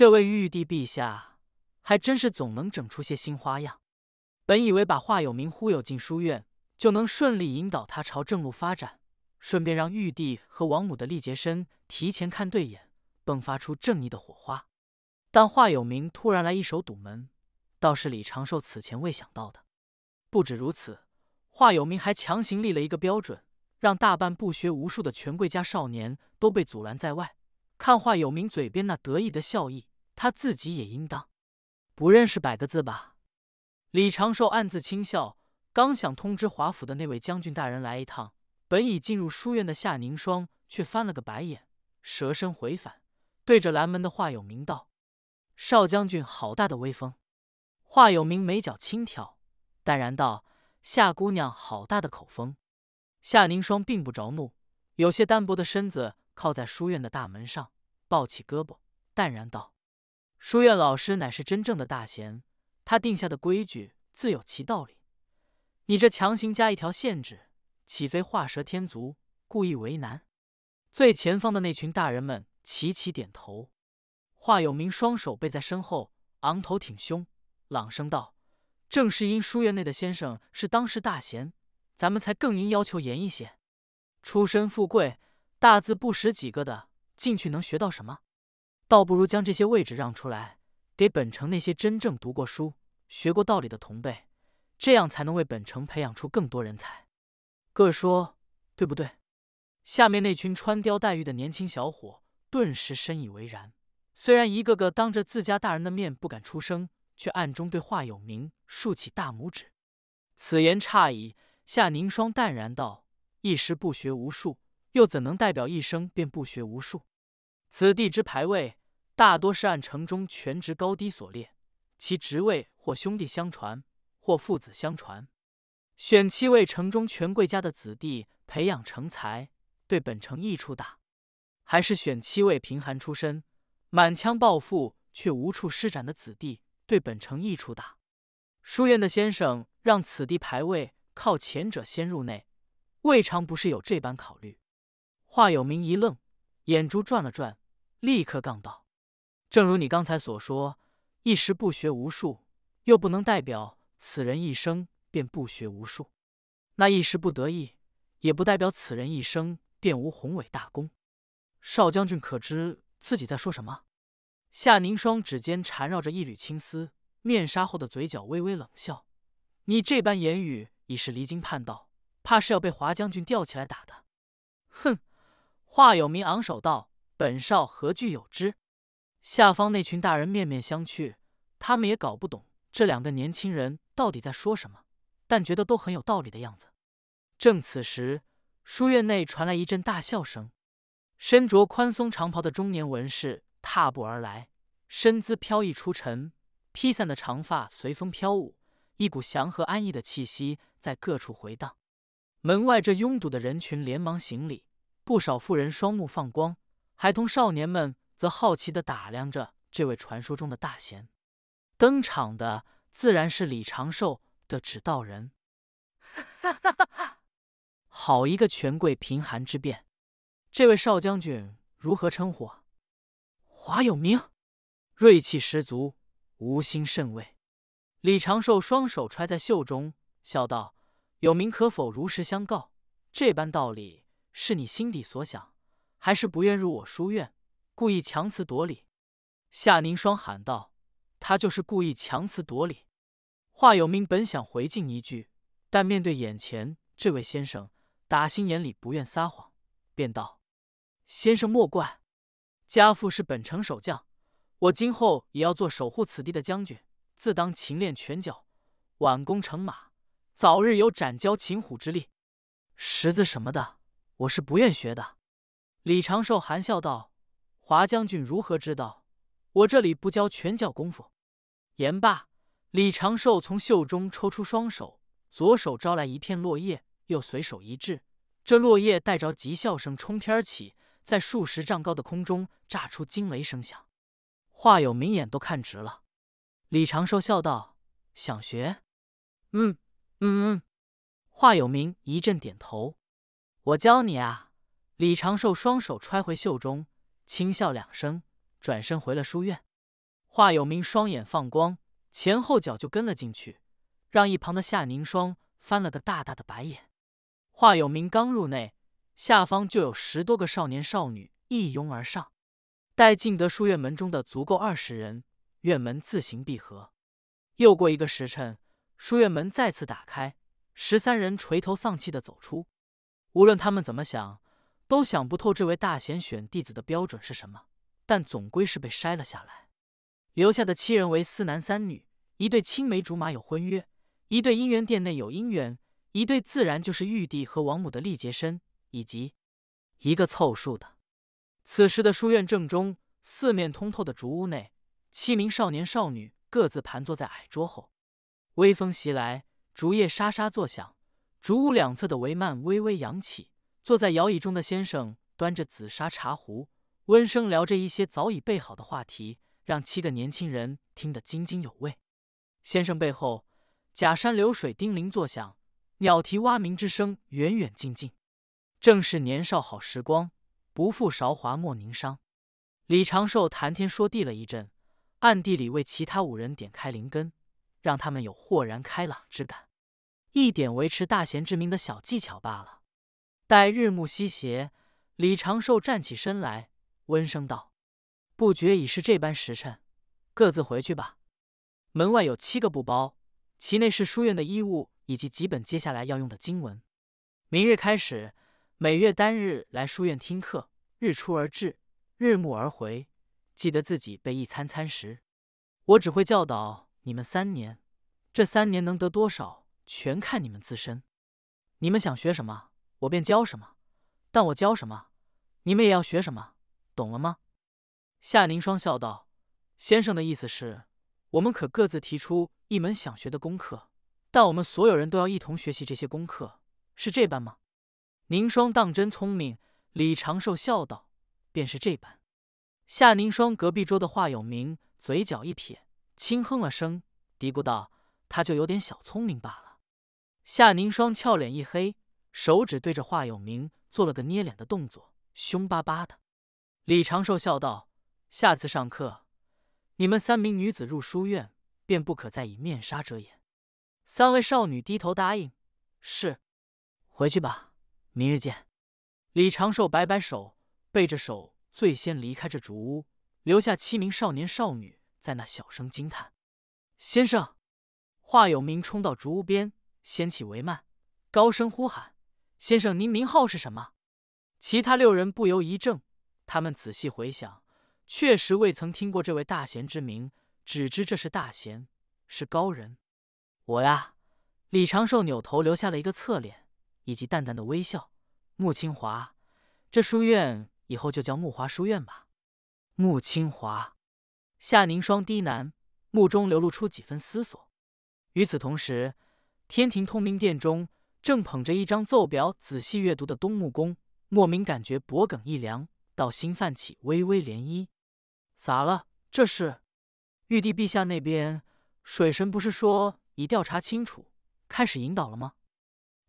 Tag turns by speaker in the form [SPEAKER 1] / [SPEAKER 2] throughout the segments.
[SPEAKER 1] 这位玉帝陛下还真是总能整出些新花样。本以为把华有明忽悠进书院，就能顺利引导他朝正路发展，顺便让玉帝和王母的力竭身提前看对眼，迸发出正义的火花。但华有明突然来一手堵门，倒是李长寿此前未想到的。不止如此，华有明还强行立了一个标准，让大半不学无术的权贵家少年都被阻拦在外。看华有明嘴边那得意的笑意。他自己也应当不认识百个字吧？李长寿暗自轻笑，刚想通知华府的那位将军大人来一趟，本已进入书院的夏凝霜却翻了个白眼，蛇身回返，对着蓝门的华有明道：“少将军好大的威风。”华有明眉角轻挑，淡然道：“夏姑娘好大的口风。”夏凝霜并不着怒，有些单薄的身子靠在书院的大门上，抱起胳膊，淡然道。书院老师乃是真正的大贤，他定下的规矩自有其道理。你这强行加一条限制，岂非画蛇添足，故意为难？最前方的那群大人们齐齐点头。华有明双手背在身后，昂头挺胸，朗声道：“正是因书院内的先生是当世大贤，咱们才更应要求严一些。出身富贵，大字不识几个的，进去能学到什么？”倒不如将这些位置让出来，给本城那些真正读过书、学过道理的同辈，这样才能为本城培养出更多人才。各说对不对？下面那群穿貂戴玉的年轻小伙顿时深以为然，虽然一个个当着自家大人的面不敢出声，却暗中对华有明竖起大拇指。此言差矣，夏凝霜淡然道：“一时不学无术，又怎能代表一生便不学无术？”此地之排位。大多是按城中权职高低所列，其职位或兄弟相传，或父子相传。选七位城中权贵家的子弟培养成才，对本城益处大；还是选七位贫寒出身、满腔抱负却无处施展的子弟，对本城益处大。书院的先生让此地排位靠前者先入内，未尝不是有这般考虑。华有明一愣，眼珠转了转，立刻杠道。正如你刚才所说，一时不学无术，又不能代表此人一生便不学无术；那一时不得意，也不代表此人一生便无宏伟大功。少将军可知自己在说什么？夏凝霜指尖缠绕着一缕青丝，面纱后的嘴角微微冷笑：“你这般言语已是离经叛道，怕是要被华将军吊起来打的。”哼！华有明昂首道：“本少何惧有之？”下方那群大人面面相觑，他们也搞不懂这两个年轻人到底在说什么，但觉得都很有道理的样子。正此时，书院内传来一阵大笑声，身着宽松长袍的中年文士踏步而来，身姿飘逸出尘，披散的长发随风飘舞，一股祥和安逸的气息在各处回荡。门外这拥堵的人群连忙行礼，不少妇人双目放光，孩童少年们。则好奇的打量着这位传说中的大贤。登场的自然是李长寿的指道人。哈，好一个权贵贫寒之变！这位少将军如何称呼？华有明，锐气十足，无心甚慰。李长寿双手揣在袖中，笑道：“有明可否如实相告？这般道理是你心底所想，还是不愿入我书院？”故意强词夺理，夏凝霜喊道：“他就是故意强词夺理。”华有明本想回敬一句，但面对眼前这位先生，打心眼里不愿撒谎，便道：“先生莫怪，家父是本城守将，我今后也要做守护此地的将军，自当勤练拳脚，挽弓乘马，早日有斩蛟擒虎之力。识字什么的，我是不愿学的。”李长寿含笑道。华将军如何知道我这里不教拳脚功夫？言罢，李长寿从袖中抽出双手，左手招来一片落叶，又随手一掷，这落叶带着急笑声冲天而起，在数十丈高的空中炸出惊雷声响。华有明眼都看直了。李长寿笑道：“想学？嗯嗯嗯。”华有明一阵点头。我教你啊！李长寿双手揣回袖中。轻笑两声，转身回了书院。华有明双眼放光，前后脚就跟了进去，让一旁的夏凝霜翻了个大大的白眼。华有明刚入内，下方就有十多个少年少女一拥而上。待进得书院门中的足够二十人，院门自行闭合。又过一个时辰，书院门再次打开，十三人垂头丧气的走出。无论他们怎么想。都想不透这位大贤选弟子的标准是什么，但总归是被筛了下来。留下的七人为四男三女，一对青梅竹马有婚约，一对姻缘殿内有姻缘，一对自然就是玉帝和王母的历劫身，以及一个凑数的。此时的书院正中，四面通透的竹屋内，七名少年少女各自盘坐在矮桌后。微风袭来，竹叶沙沙作响，竹屋两侧的帷幔微微扬起。坐在摇椅中的先生端着紫砂茶壶，温声聊着一些早已备好的话题，让七个年轻人听得津津有味。先生背后，假山流水叮铃作响，鸟啼蛙鸣之声远远近近，正是年少好时光，不负韶华莫凝伤。李长寿谈天说地了一阵，暗地里为其他五人点开灵根，让他们有豁然开朗之感，一点维持大贤之名的小技巧罢了。待日暮西斜，李长寿站起身来，温声道：“不觉已是这般时辰，各自回去吧。门外有七个布包，其内是书院的衣物以及几本接下来要用的经文。明日开始，每月单日来书院听课，日出而至，日暮而回，记得自己备一餐餐食。我只会教导你们三年，这三年能得多少，全看你们自身。你们想学什么？”我便教什么，但我教什么，你们也要学什么，懂了吗？夏凝霜笑道：“先生的意思是，我们可各自提出一门想学的功课，但我们所有人都要一同学习这些功课，是这般吗？”凝霜当真聪明。李长寿笑道：“便是这般。”夏凝霜隔壁桌的华有明嘴角一撇，轻哼了声，嘀咕道：“他就有点小聪明罢了。”夏凝霜俏脸一黑。手指对着华有明做了个捏脸的动作，凶巴巴的。李长寿笑道：“下次上课，你们三名女子入书院，便不可再以面纱遮掩。”三位少女低头答应：“是。”回去吧，明日见。李长寿摆摆手，背着手最先离开这竹屋，留下七名少年少女在那小声惊叹。先生，华有明冲到竹屋边，掀起帷幔，高声呼喊。先生，您名号是什么？其他六人不由一怔，他们仔细回想，确实未曾听过这位大贤之名，只知这是大贤，是高人。我呀，李长寿扭头留下了一个侧脸，以及淡淡的微笑。穆清华，这书院以后就叫穆华书院吧。穆清华，夏凝霜低喃，目中流露出几分思索。与此同时，天庭通明殿中。正捧着一张奏表仔细阅读的东木公，莫名感觉脖颈一凉，到心泛起微微涟漪。咋了？这是？玉帝陛下那边，水神不是说已调查清楚，开始引导了吗？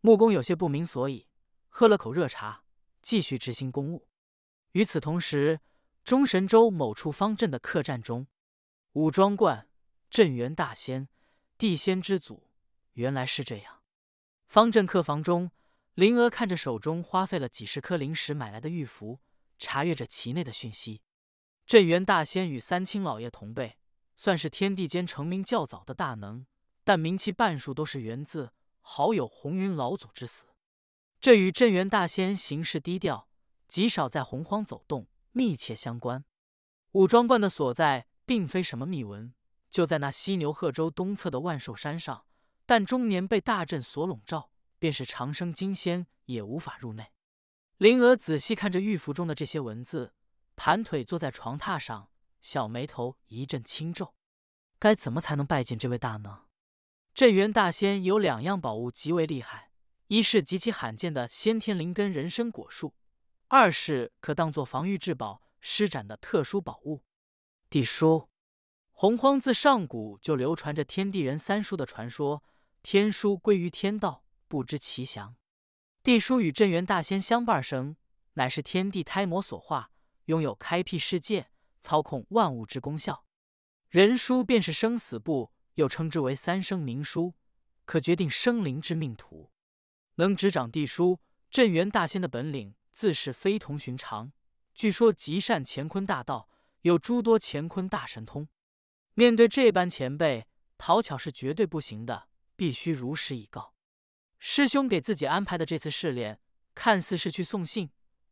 [SPEAKER 1] 木公有些不明所以，喝了口热茶，继续执行公务。与此同时，中神州某处方阵的客栈中，武装观镇元大仙，地仙之祖，原来是这样。方正客房中，灵娥看着手中花费了几十颗灵石买来的玉符，查阅着其内的讯息。镇元大仙与三清老爷同辈，算是天地间成名较早的大能，但名气半数都是源自好友红云老祖之死。这与镇元大仙行事低调，极少在洪荒走动密切相关。武装观的所在，并非什么秘闻，就在那犀牛贺州东侧的万寿山上。但中年被大阵所笼罩，便是长生金仙也无法入内。灵娥仔细看着玉符中的这些文字，盘腿坐在床榻上，小眉头一阵轻皱。该怎么才能拜见这位大能？镇元大仙有两样宝物极为厉害，一是极其罕见的先天灵根人参果树，二是可当做防御至宝施展的特殊宝物。地书，洪荒自上古就流传着天地人三书的传说。天书归于天道，不知其详。地书与镇元大仙相伴生，乃是天地胎魔所化，拥有开辟世界、操控万物之功效。人书便是生死簿，又称之为三生明书，可决定生灵之命途。能执掌地书，镇元大仙的本领自是非同寻常。据说极善乾坤大道，有诸多乾坤大神通。面对这般前辈，讨巧是绝对不行的。必须如实以告。师兄给自己安排的这次试炼，看似是去送信，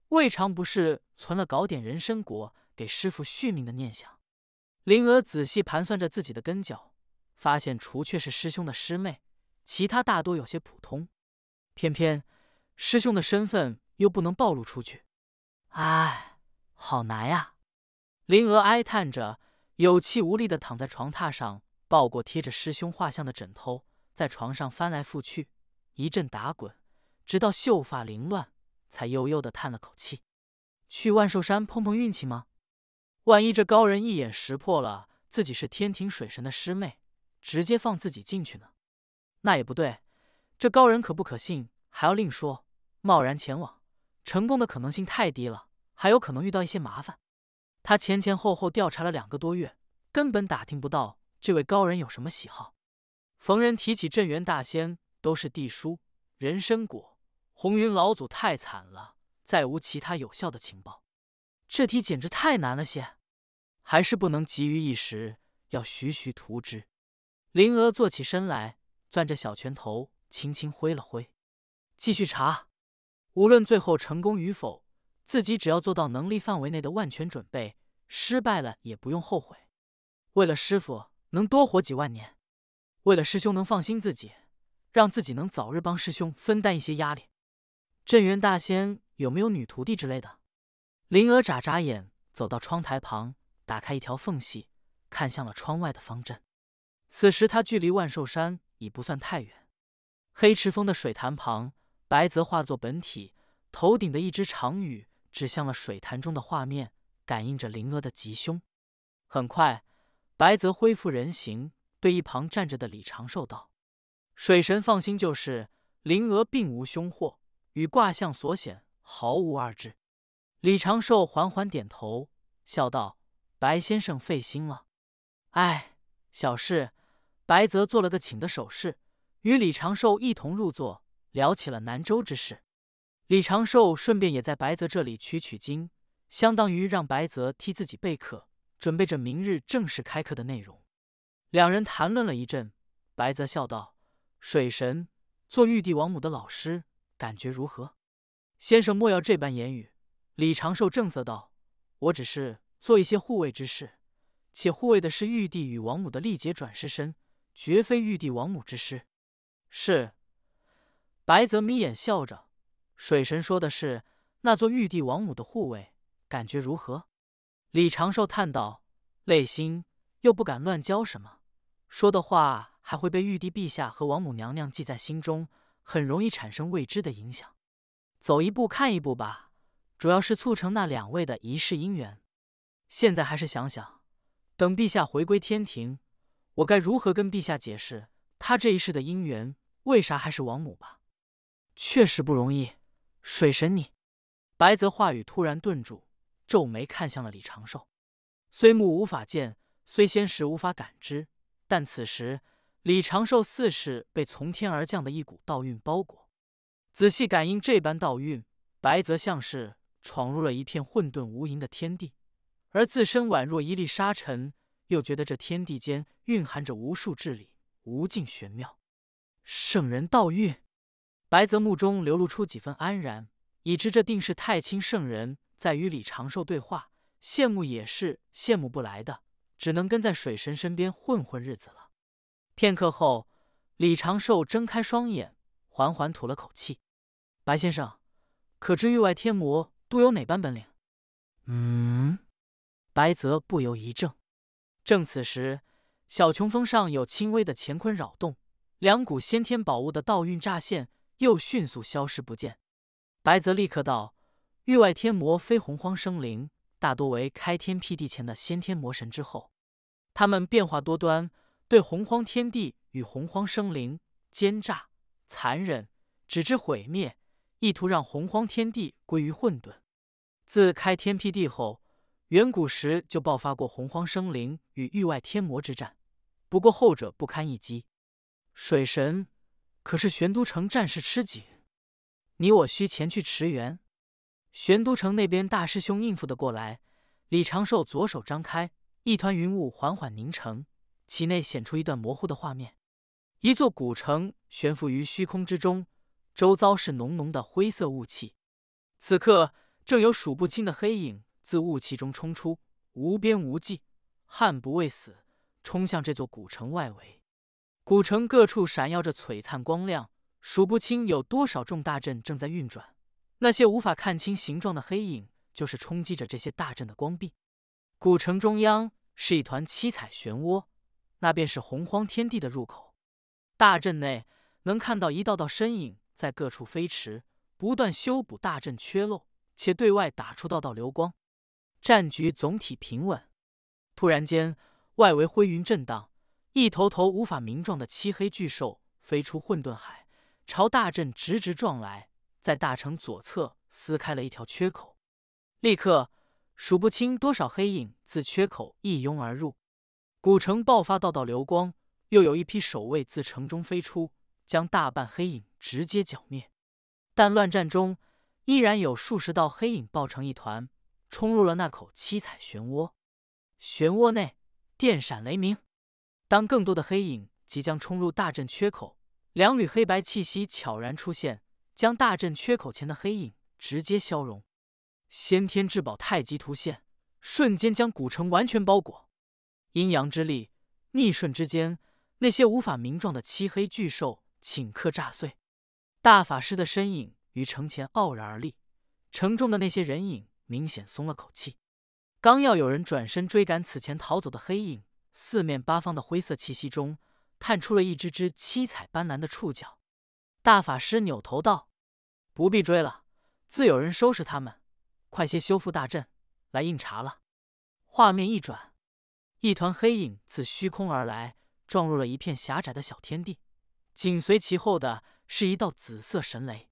[SPEAKER 1] 未尝不是存了搞点人参果给师傅续命的念想。灵娥仔细盘算着自己的跟脚，发现除却是师兄的师妹，其他大多有些普通。偏偏师兄的身份又不能暴露出去，唉，好难呀！灵娥哀叹着，有气无力的躺在床榻上，抱过贴着师兄画像的枕头。在床上翻来覆去，一阵打滚，直到秀发凌乱，才悠悠地叹了口气。去万寿山碰碰运气吗？万一这高人一眼识破了自己是天庭水神的师妹，直接放自己进去呢？那也不对，这高人可不可信还要另说。贸然前往，成功的可能性太低了，还有可能遇到一些麻烦。他前前后后调查了两个多月，根本打听不到这位高人有什么喜好。逢人提起镇元大仙，都是地书、人参果，红云老祖太惨了，再无其他有效的情报。这题简直太难了些，还是不能急于一时，要徐徐图之。灵娥坐起身来，攥着小拳头轻轻挥了挥，继续查。无论最后成功与否，自己只要做到能力范围内的万全准备，失败了也不用后悔。为了师傅能多活几万年。为了师兄能放心自己，让自己能早日帮师兄分担一些压力，镇元大仙有没有女徒弟之类的？灵儿眨眨眼，走到窗台旁，打开一条缝隙，看向了窗外的方阵。此时，他距离万寿山已不算太远。黑池峰的水潭旁，白泽化作本体，头顶的一只长羽指向了水潭中的画面，感应着灵儿的吉凶。很快，白泽恢复人形。对一旁站着的李长寿道：“水神放心，就是灵娥并无凶祸，与卦象所显毫无二致。”李长寿缓缓点头，笑道：“白先生费心了。”哎，小事。白泽做了个请的手势，与李长寿一同入座，聊起了南州之事。李长寿顺便也在白泽这里取取经，相当于让白泽替自己备课，准备着明日正式开课的内容。两人谈论了一阵，白泽笑道：“水神做玉帝王母的老师，感觉如何？”先生莫要这般言语。李长寿正色道：“我只是做一些护卫之事，且护卫的是玉帝与王母的历劫转世身，绝非玉帝王母之师。”是。白泽眯眼笑着：“水神说的是那做玉帝王母的护卫，感觉如何？”李长寿叹道：“内心又不敢乱教什么。”说的话还会被玉帝陛下和王母娘娘记在心中，很容易产生未知的影响。走一步看一步吧，主要是促成那两位的一世姻缘。现在还是想想，等陛下回归天庭，我该如何跟陛下解释他这一世的姻缘为啥还是王母吧？确实不容易。水神，你白泽话语突然顿住，皱眉看向了李长寿。虽目无法见，虽仙识无法感知。但此时，李长寿似是被从天而降的一股道运包裹。仔细感应这般道运，白泽像是闯入了一片混沌无垠的天地，而自身宛若一粒沙尘，又觉得这天地间蕴含着无数智理，无尽玄妙。圣人道韵，白泽目中流露出几分安然，已知这定是太清圣人在与李长寿对话，羡慕也是羡慕不来的。只能跟在水神身边混混日子了。片刻后，李长寿睁开双眼，缓缓吐了口气：“白先生，可知域外天魔都有哪般本领？”“嗯。”白泽不由一怔。正此时，小琼峰上有轻微的乾坤扰动，两股先天宝物的倒运乍现，又迅速消失不见。白泽立刻道：“域外天魔非洪荒生灵。”大多为开天辟地前的先天魔神，之后，他们变化多端，对洪荒天地与洪荒生灵奸诈残忍，只知毁灭，意图让洪荒天地归于混沌。自开天辟地后，远古时就爆发过洪荒生灵与域外天魔之战，不过后者不堪一击。水神可是玄都城战事吃紧，你我需前去驰援。玄都城那边大师兄应付的过来。李长寿左手张开，一团云雾缓缓凝成，其内显出一段模糊的画面：一座古城悬浮于虚空之中，周遭是浓浓的灰色雾气。此刻，正有数不清的黑影自雾气中冲出，无边无际，悍不畏死，冲向这座古城外围。古城各处闪耀着璀璨光亮，数不清有多少重大阵正在运转。那些无法看清形状的黑影，就是冲击着这些大阵的光壁。古城中央是一团七彩漩涡，那便是洪荒天地的入口。大阵内能看到一道道身影在各处飞驰，不断修补大阵缺漏，且对外打出道道流光。战局总体平稳。突然间，外围灰云震荡，一头头无法名状的漆黑巨兽飞出混沌海，朝大阵直直撞来。在大城左侧撕开了一条缺口，立刻数不清多少黑影自缺口一拥而入，古城爆发道道流光，又有一批守卫自城中飞出，将大半黑影直接剿灭。但乱战中依然有数十道黑影抱成一团，冲入了那口七彩漩涡。漩涡内电闪雷鸣。当更多的黑影即将冲入大阵缺口，两缕黑白气息悄然出现。将大阵缺口前的黑影直接消融，先天至宝太极图现，瞬间将古城完全包裹。阴阳之力，逆瞬之间，那些无法名状的漆黑巨兽顷刻炸碎。大法师的身影于城前傲然而立，城中的那些人影明显松了口气。刚要有人转身追赶此前逃走的黑影，四面八方的灰色气息中探出了一只只七彩斑斓的触角。大法师扭头道。不必追了，自有人收拾他们。快些修复大阵，来应查了。画面一转，一团黑影自虚空而来，撞入了一片狭窄的小天地。紧随其后的是一道紫色神雷，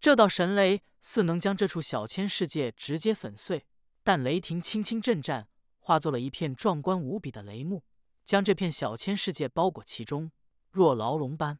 [SPEAKER 1] 这道神雷似能将这处小千世界直接粉碎，但雷霆轻轻震颤，化作了一片壮观无比的雷幕，将这片小千世界包裹其中，若牢笼般。